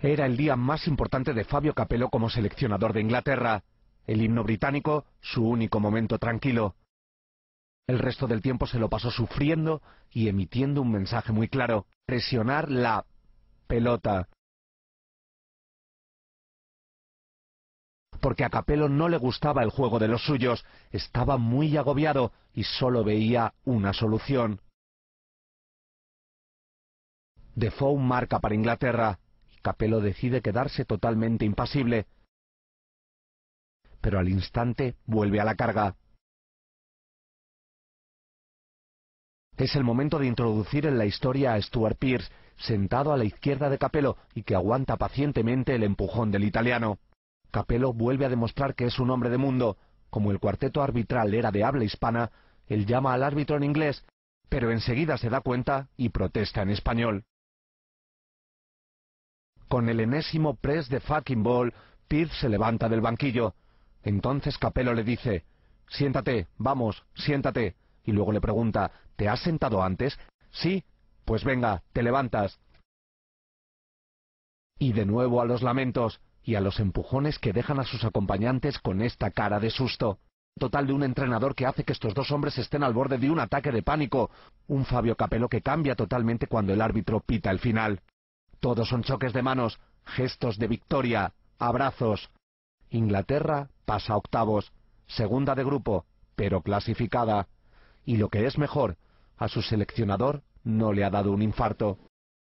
Era el día más importante de Fabio Capello como seleccionador de Inglaterra. El himno británico, su único momento tranquilo. El resto del tiempo se lo pasó sufriendo y emitiendo un mensaje muy claro. Presionar la pelota. Porque a Capello no le gustaba el juego de los suyos, estaba muy agobiado y solo veía una solución. Defoe marca para Inglaterra. Capello decide quedarse totalmente impasible. Pero al instante vuelve a la carga. Es el momento de introducir en la historia a Stuart Pierce, sentado a la izquierda de Capello y que aguanta pacientemente el empujón del italiano. Capello vuelve a demostrar que es un hombre de mundo. Como el cuarteto arbitral era de habla hispana, él llama al árbitro en inglés, pero enseguida se da cuenta y protesta en español. Con el enésimo press de fucking ball, Pitt se levanta del banquillo. Entonces Capello le dice, siéntate, vamos, siéntate. Y luego le pregunta, ¿te has sentado antes? Sí, pues venga, te levantas. Y de nuevo a los lamentos y a los empujones que dejan a sus acompañantes con esta cara de susto. Total de un entrenador que hace que estos dos hombres estén al borde de un ataque de pánico. Un Fabio Capello que cambia totalmente cuando el árbitro pita el final. Todos son choques de manos, gestos de victoria, abrazos. Inglaterra pasa a octavos, segunda de grupo, pero clasificada. Y lo que es mejor, a su seleccionador no le ha dado un infarto.